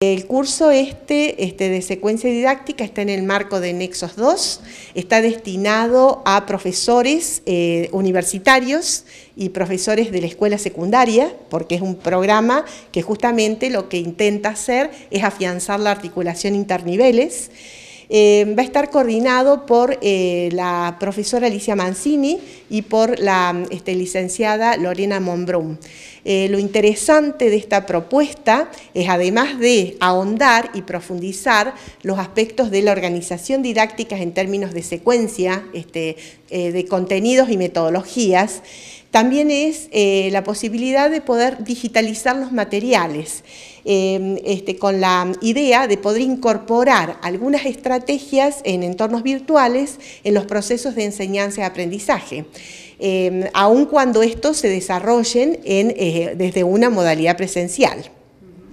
El curso este, este, de secuencia didáctica está en el marco de Nexos 2, está destinado a profesores eh, universitarios y profesores de la escuela secundaria, porque es un programa que justamente lo que intenta hacer es afianzar la articulación interniveles. Eh, va a estar coordinado por eh, la profesora Alicia Mancini y por la este, licenciada Lorena Monbrum. Eh, lo interesante de esta propuesta es, además de ahondar y profundizar los aspectos de la organización didáctica en términos de secuencia, este, de contenidos y metodologías, también es eh, la posibilidad de poder digitalizar los materiales, eh, este, con la idea de poder incorporar algunas estrategias en entornos virtuales en los procesos de enseñanza y aprendizaje. Eh, aun cuando estos se desarrollen desde una modalidad presencial.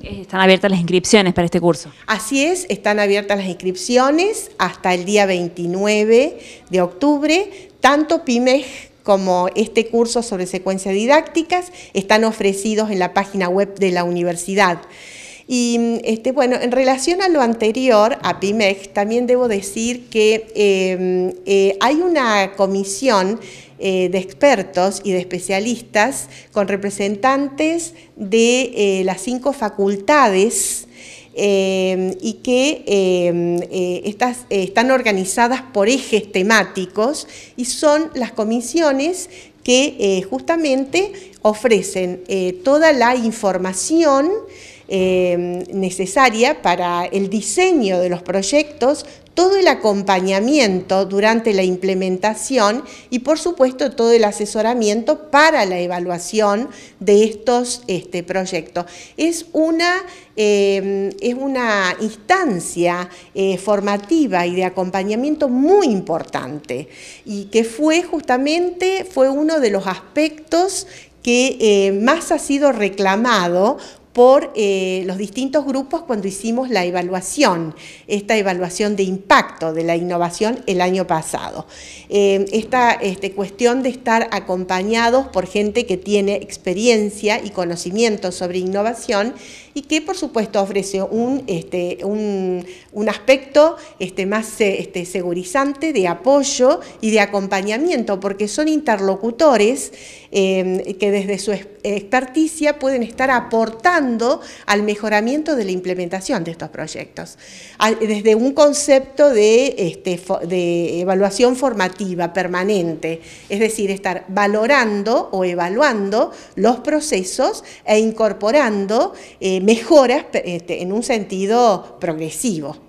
Están abiertas las inscripciones para este curso. Así es, están abiertas las inscripciones hasta el día 29 de octubre, tanto PIMEJ como este curso sobre secuencias didácticas, están ofrecidos en la página web de la universidad. Y este, bueno, en relación a lo anterior, a PIMEX, también debo decir que em, eh, hay una comisión eh, de expertos y de especialistas con representantes de eh, las cinco facultades Em, y que em, eh, estas, eh, están organizadas por ejes temáticos y son las comisiones que eh, justamente ofrecen toda la información Em, necesaria para el diseño de los proyectos, todo el acompañamiento durante la implementación y por supuesto todo el asesoramiento para la evaluación de estos este, proyectos. Es una, em, es una instancia eh, formativa y de acompañamiento muy importante y que fue justamente fue uno de los aspectos que eh, más ha sido reclamado por eh, los distintos grupos cuando hicimos la evaluación, esta evaluación de impacto de la innovación el año pasado. Eh, esta este, cuestión de estar acompañados por gente que tiene experiencia y conocimiento sobre innovación y que por supuesto ofrece un, este, un, aspecto este, más eh, este, segurizante de apoyo y de acompañamiento, porque son interlocutores que desde su experticia pueden estar aportando al mejoramiento de la implementación de estos proyectos, desde un concepto este, de, evaluación formativa permanente, es decir, estar valorando o evaluando los procesos e incorporando eh, mejoras este, en un sentido progresivo.